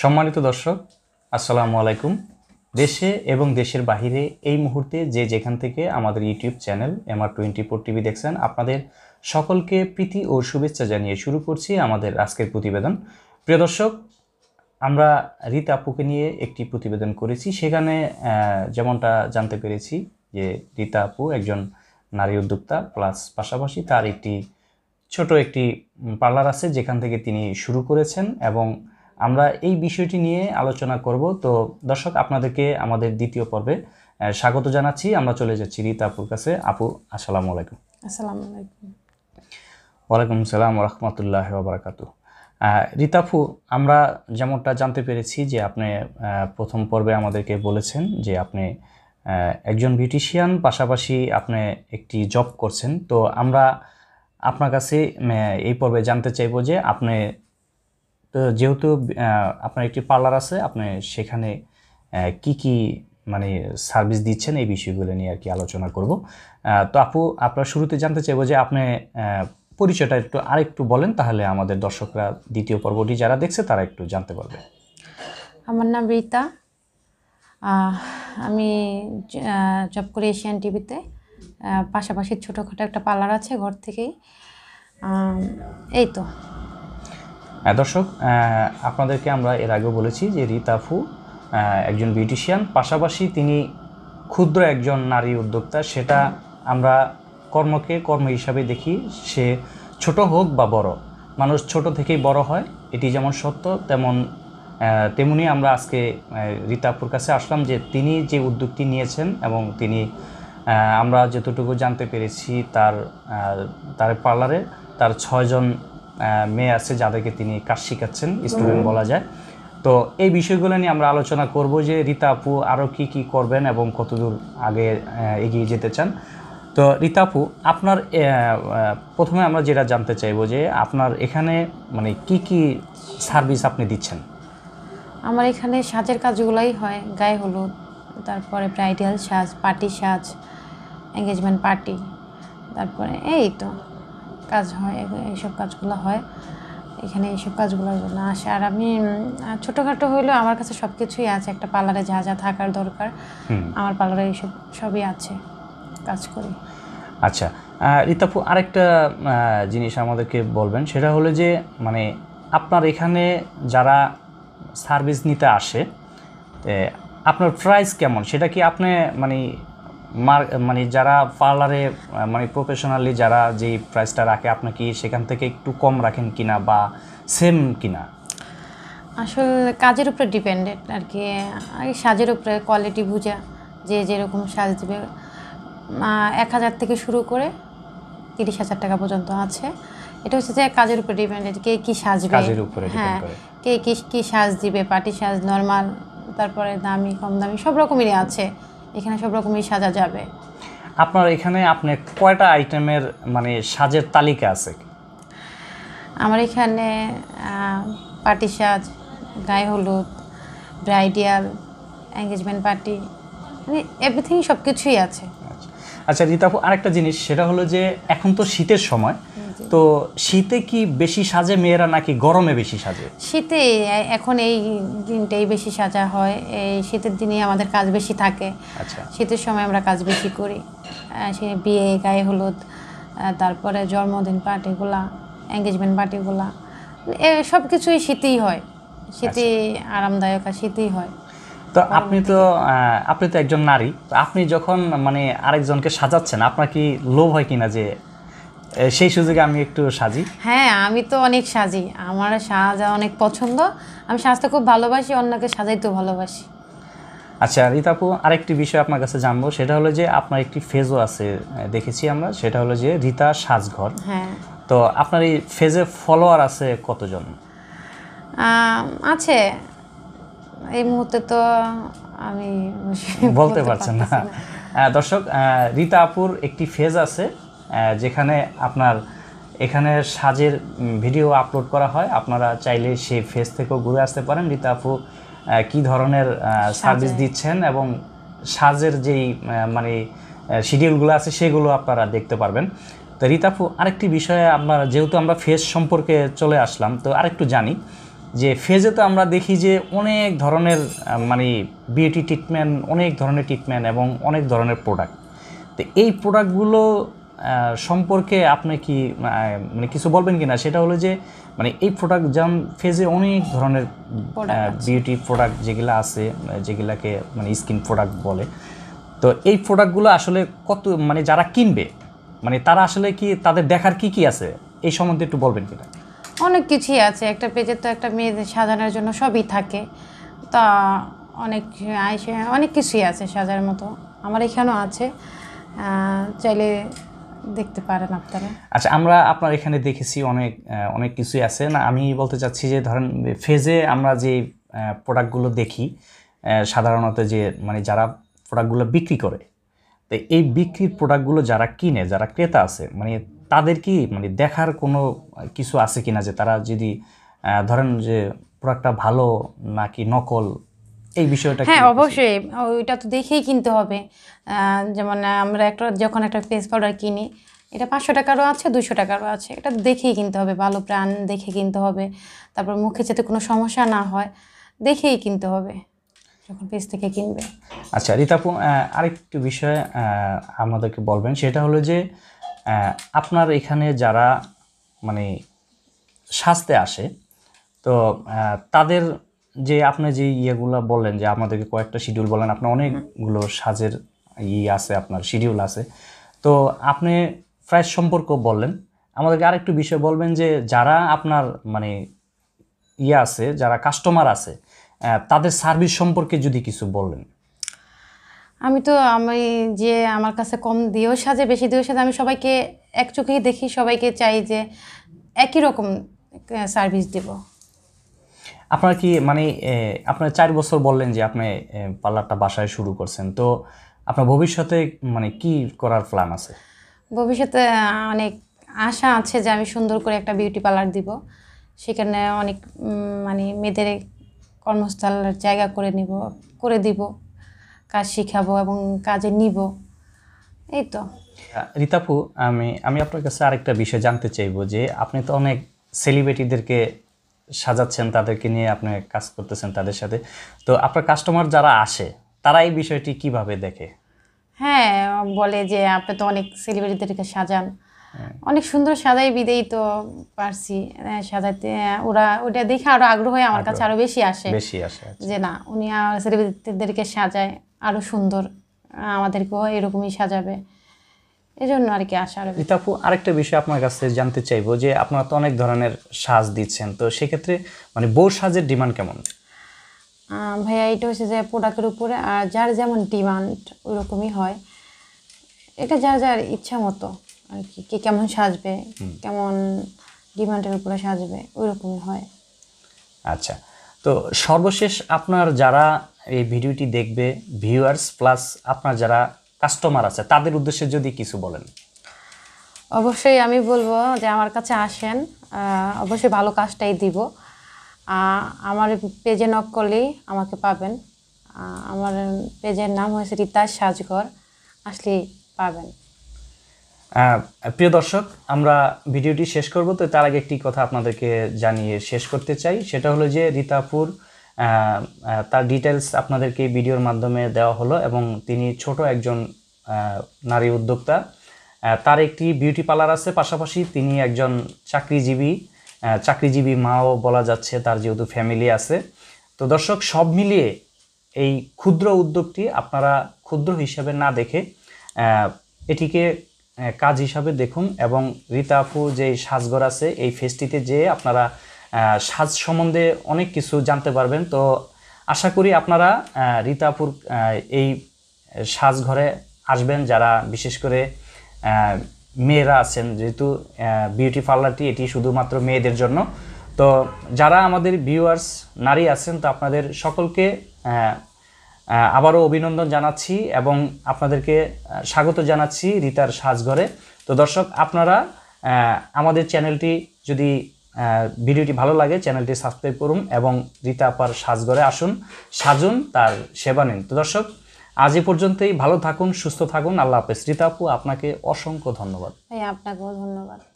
সম্মানিত দর্শক আসসালামু আলাইকুম দেশে এবং দেশের বাহিরে এই মুহূর্তে যে যেখান থেকে আমাদের YouTube channel MR twenty four TV দেখছেন আপনাদের সকলকে প্রীতি ও শুভেচ্ছা জানিয়ে শুরু করছি আমাদের আজকের প্রতিবেদন প্রিয় দর্শক আমরা রীতা আপুকে নিয়ে একটি প্রতিবেদন করেছি সেখানে যেমনটা জানতে পেরেছি যে রীতা আপু একজন নারী উদ্যোক্তা প্লাস পাশাপাশি তার একটি ছোট একটি পার্লার আছে যেখান থেকে তিনি শুরু করেছেন এবং আমরা এই বিষয়টি নিয়ে আলোচনা করব তো দর্শক আপনাদেরকে আমাদের দ্বিতীয় পর্বে স্বাগত জানাচ্ছি আমরা চলে যাচ্ছি রীতা আপুর কাছে আপু আসসালামু আলাইকুম আসসালাম আলাইকুম ওয়ালাইকুম সালাম রহমতুল্লাহ বারাকাতু রীতাফু আমরা যেমনটা জানতে পেরেছি যে আপনি প্রথম পর্বে আমাদেরকে বলেছেন যে আপনি একজন বিউটিশিয়ান পাশাপাশি আপনি একটি জব করছেন তো আমরা আপনার কাছে এই পর্বে জানতে চাইব যে আপনি তো যেহেতু আপনার একটি পার্লার আছে আপনি সেখানে কি কি মানে সার্ভিস দিচ্ছেন এই বিষয়গুলো নিয়ে আর কি আলোচনা করব তো আপু আপনার শুরুতে জানতে চাইবো যে আপনি পরিচয়টা একটু আরেকটু বলেন তাহলে আমাদের দর্শকরা দ্বিতীয় পর্বটি যারা দেখছে তারা একটু জানতে পারবে আমার নাম রীতা আমি জব করি এশিয়ান টিভিতে পাশাপাশি ছোটোখাটো একটা পার্লার আছে ঘর থেকেই এই তো হ্যাঁ, দর্শক আপনাদেরকে আমরা এর আগেও বলেছি যে রিতাফু একজন বিউটিশিয়ান পাশাপাশি তিনি ক্ষুদ্র একজন নারী উদ্যোক্তা সেটা আমরা কর্মকে কর্ম হিসাবে দেখি সে ছোট হোক বা বড় মানুষ ছোট থেকেই বড় হয় এটি যেমন সত্য তেমন তেমনি আমরা আজকে রিতাফুর কাছে আসলাম যে তিনি যে উদ্যোগটি নিয়েছেন এবং তিনি আমরা যতটুকু জানতে পেরেছি তার তার পার্লারে তার ছয়জন মেয়ে আছে যাদেরকে তিনি কাজ শিখাচ্ছেন স্টুডেন্ট বলা যায় তো এই বিষয়গুলো নিয়ে আমরা আলোচনা করব যে রীতা আপু আরও কী কী করবেন এবং কতদূর আগে এগিয়ে যেতে চান তো রীতা আপু আপনার প্রথমে আমরা যেটা জানতে চাইবো যে আপনার এখানে মানে কি কি সার্ভিস আপনি দিচ্ছেন আমার এখানে সাজের কাজগুলাই হয় গায়ে হলুদ তারপরে ব্রাইডাল সাজ পার্টি সাজ এঙ্গেজমেন্ট পার্টি তারপরে এই তো কাজ হয় এইসব কাজগুলো হয় এখানে এইসব কাজগুলোর জন্য আসে আর আমি ছোটোখাটো হইলেও আমার কাছে সব কিছুই আছে একটা পার্লারে যা যা থাকার দরকার আমার পার্লারে এইসব সবই আছে কাজ করি আচ্ছা রিতাপু আরেকটা জিনিস আমাদেরকে বলবেন সেটা হলো যে মানে আপনার এখানে যারা সার্ভিস নিতে আসে আপনার প্রাইস কেমন সেটা কি আপনি মানে মার মানে যারা পার্লারে মানে প্রফেশনালি যারা যে প্রাইসটা রাখে আপনি কি সেখান থেকে একটু কম রাখেন কিনা বা সেম কিনা আসল কাজের উপরে ডিপেন্ডেন্ট আর কি সাজের উপরে কোয়ালিটি বুঝা যে যেরকম সাজ দেবে এক হাজার থেকে শুরু করে তিরিশ হাজার টাকা পর্যন্ত আছে এটা হচ্ছে যে কাজের উপরে ডিপেন্ডেন্ট কে কী সাজবে কাজের উপরে হ্যাঁ কে কী কী সাজ দিবে পার্টি সাজ নর্মাল তারপরে দামি কম দামি সব রকমেরই আছে এখানে সব রকমই সাজা যাবে আপনার এখানে আপনি কয়টা আইটেমের মানে সাজের তালিকা আছে আমার এখানে পার্টি সাজ গায়ে হলুদ ব্রাইডিয়াল এঙ্গেজমেন্ট পার্টি মানে এভরিথিং সব কিছুই আছে আচ্ছা, আচ্ছা রিতাপু আরেকটা জিনিস সেটা হলো যে এখন তো শীতের সময় তো শীতে কি বেশি সাজে মেয়েরা নাকি গরমে বেশি সাজে শীতে এখন এই দিনটাই বেশি সাজা হয় এই শীতের দিনে আমাদের কাজ বেশি থাকে আচ্ছা শীতের সময় আমরা কাজ বেশি করি সে বিয়ে গায়ে হলুদ তারপরে জন্মদিন পার্টিগুলা এঙ্গেজমেন্ট পার্টিগুলা সব কিছুই শীতেই হয় শীতে আচ্ছা। আরামদায়ক আর শীতেই হয় তো আপনি তো আপনি তো একজন নারী আপনি যখন মানে আরেকজনকে সাজাচ্ছেন আপনার কি লোভ হয় কিনা যে সেই সুযোগে আমি একটু সাজি হ্যাঁ আমি তো অনেক সাজি আমার সাজা অনেক পছন্দ আমি সাজতে খুব ভালোবাসি অন্যকে সাজাইতে ভালোবাসি আচ্ছা রীতাপু আরেকটি বিষয় আপনার কাছে জানবো সেটা হলো যে আপনার একটি ফেজও আছে দেখেছি আমরা সেটা হলো যে রীতা সাজঘর হ্যাঁ তো আপনার এই ফেজে ফলোয়ার আছে কতজন আছে এই মুহূর্তে তো আমি বলতে পারছেন না দর্শক রীতা আপুর একটি ফেজ আছে যেখানে আপনার এখানে সাজের ভিডিও আপলোড করা হয় আপনারা চাইলে সেই ফেস থেকেও ঘুরে আসতে পারেন রীতা আপু কী ধরনের সার্ভিস দিচ্ছেন এবং সাজের যেই মানে শিডিউলগুলো আছে সেগুলো আপনারা দেখতে পারবেন তো রীতাফু আরেকটি বিষয়ে আমরা যেহেতু আমরা ফেজ সম্পর্কে চলে আসলাম তো আরেকটু জানি যে ফেজে তো আমরা দেখি যে অনেক ধরনের মানে বিউটি ট্রিটমেন্ট অনেক ধরনের ট্রিটমেন্ট এবং অনেক ধরনের প্রোডাক্ট তো এই প্রোডাক্টগুলো সম্পর্কে আপনি কি মানে কিছু বলবেন কি না সেটা হলো যে মানে এই প্রোডাক্ট জাম ফেজে অনেক ধরনের বিউটি প্রোডাক্ট যেগুলো আছে যেগুলাকে মানে স্কিন প্রোডাক্ট বলে তো এই প্রোডাক্টগুলো আসলে কত মানে যারা কিনবে মানে তারা আসলে কি তাদের দেখার কি কি আছে এই সম্বন্ধে একটু বলবেন কিনা অনেক কিছুই আছে একটা পেজে তো একটা মেয়েদের সাজানোর জন্য সবই থাকে তা অনেক আইসে অনেক কিছুই আছে সাজার মতো আমার এখানেও আছে চাইলে দেখতে পারেন আপনারা আচ্ছা আমরা আপনার এখানে দেখেছি অনেক অনেক কিছুই আছে না আমি বলতে চাচ্ছি যে ধরেন ফেজে আমরা যে প্রোডাক্টগুলো দেখি সাধারণত যে মানে যারা প্রোডাক্টগুলো বিক্রি করে তো এই বিক্রির প্রোডাক্টগুলো যারা কিনে যারা ক্রেতা আছে মানে তাদের কি মানে দেখার কোনো কিছু আছে কিনা যে তারা যদি ধরেন যে প্রোডাক্টটা ভালো নাকি নকল এই বিষয়টা হ্যাঁ অবশ্যই ওইটা তো দেখেই কিনতে হবে যেমন আমরা একটা যখন একটা ফেস পাউডার কিনি এটা পাঁচশো টাকারও আছে দুশো টাকারও আছে এটা দেখেই কিনতে হবে ভালো প্রাণ দেখে কিনতে হবে তারপর মুখে যাতে কোনো সমস্যা না হয় দেখেই কিনতে হবে যখন পেজ থেকে কিনবে আচ্ছা রীতাপু আরেকটি বিষয় আমাদেরকে বলবেন সেটা হলো যে আপনার এখানে যারা মানে সাজতে আসে তো তাদের যে আপনি যে ইয়েগুলো বললেন যে আমাদেরকে কয়েকটা শিডিউল বলেন আপনার অনেকগুলো সাজের ই আছে আপনার শিডিউল আছে তো আপনি প্রাইস সম্পর্ক বললেন আমাদেরকে আরেকটু বিষয় বলবেন যে যারা আপনার মানে ইয়ে আছে যারা কাস্টমার আছে তাদের সার্ভিস সম্পর্কে যদি কিছু বলেন আমি তো আমি যে আমার কাছে কম দিয়েও সাজে বেশি দিয়েও সাজে আমি সবাইকে এক চোখেই দেখি সবাইকে চাই যে একই রকম সার্ভিস দেবো আপনার কি মানে আপনার চার বছর বললেন যে আপনি পার্লারটা বাসায় শুরু করছেন তো আপনার ভবিষ্যতে মানে কি করার প্ল্যান আছে ভবিষ্যতে অনেক আশা আছে যে আমি সুন্দর করে একটা বিউটি পার্লার দিব সেখানে অনেক মানে মেয়েদের কর্মস্থল জায়গা করে নিব করে দিব কাজ শিখাবো এবং কাজে নিব এই তো রিতাপু আমি আমি আপনার কাছে আরেকটা বিষয় জানতে চাইব যে আপনি তো অনেক সেলিব্রিটিদেরকে সাজাচ্ছেন তাদেরকে নিয়ে আপনি কাজ করতেছেন তাদের সাথে তো আপনার কাস্টমার যারা আসে তারা এই বিষয়টি কিভাবে দেখে হ্যাঁ বলে যে আপনি তো অনেক সেলিব্রিটিদেরকে সাজান অনেক সুন্দর সাজাই বিদেই তো পারছি হ্যাঁ, সাজাতে ওরা ওটা দেখে আরো আগ্রহ আমার কাছে আরো বেশি আসে বেশি আসে আচ্ছা। যে না উনি আর সেলিব্রিটিদেরকে সাজায় আরো সুন্দর আমাদেরকেও এরকমই সাজাবে এজন্য আর কি আসা ইতাপু আরেকটা বিষয় আপনার কাছে জানতে চাইবো যে আপনারা তো অনেক ধরনের সাজ দিচ্ছেন তো সেক্ষেত্রে মানে বউ সাজের ডিমান্ড কেমন ভাইয়া এটা হচ্ছে যে প্রোডাক্টের উপরে আর যার যেমন ডিমান্ড ওইরকমই হয় এটা যার যার ইচ্ছা মতো আর কি কে কেমন সাজবে কেমন ডিমান্ডের উপরে সাজবে ওইরকমই হয় আচ্ছা তো সর্বশেষ আপনার যারা এই ভিডিওটি দেখবে ভিউয়ার্স প্লাস আপনার যারা কাস্টমার আছে তাদের উদ্দেশ্যে যদি কিছু বলেন অবশ্যই আমি বলবো যে আমার কাছে আসেন অবশ্যই ভালো কাজটাই দিব আমার পেজে নক করলেই আমাকে পাবেন আমার পেজের নাম হয়েছে রীতা সাজঘর আসলে পাবেন প্রিয় দর্শক আমরা ভিডিওটি শেষ করব তো তার আগে একটি কথা আপনাদেরকে জানিয়ে শেষ করতে চাই সেটা হলো যে রীতাপুর তার ডিটেলস আপনাদেরকে ভিডিওর মাধ্যমে দেওয়া হলো এবং তিনি ছোট একজন নারী উদ্যোক্তা তার একটি বিউটি পার্লার আছে পাশাপাশি তিনি একজন চাকরিজীবী চাকরিজীবী মাও বলা যাচ্ছে তার যেহেতু ফ্যামিলি আছে তো দর্শক সব মিলিয়ে এই ক্ষুদ্র উদ্যোগটি আপনারা ক্ষুদ্র হিসাবে না দেখে এটিকে কাজ হিসাবে দেখুন এবং রিতাফু যে সাজগর আছে এই ফেস্টিতে যেয়ে আপনারা সাজ সম্বন্ধে অনেক কিছু জানতে পারবেন তো আশা করি আপনারা রীতাপুর এই সাজঘরে আসবেন যারা বিশেষ করে মেয়েরা আছেন যেহেতু বিউটি পার্লারটি এটি শুধুমাত্র মেয়েদের জন্য তো যারা আমাদের ভিউয়ার্স নারী আছেন তো আপনাদের সকলকে আবারও অভিনন্দন জানাচ্ছি এবং আপনাদেরকে স্বাগত জানাচ্ছি রীতার সাজঘরে তো দর্শক আপনারা আমাদের চ্যানেলটি যদি ভিডিওটি ভালো লাগে চ্যানেলটি সাবস্ক্রাইব করুন এবং রীতা আপার সাজঘরে আসুন সাজুন তার সেবা নিন তো দর্শক আজ এ পর্যন্তই ভালো থাকুন সুস্থ থাকুন আল্লাহ হাফেজ রীতা আপু আপনাকে অসংখ্য ধন্যবাদ আপনাকেও ধন্যবাদ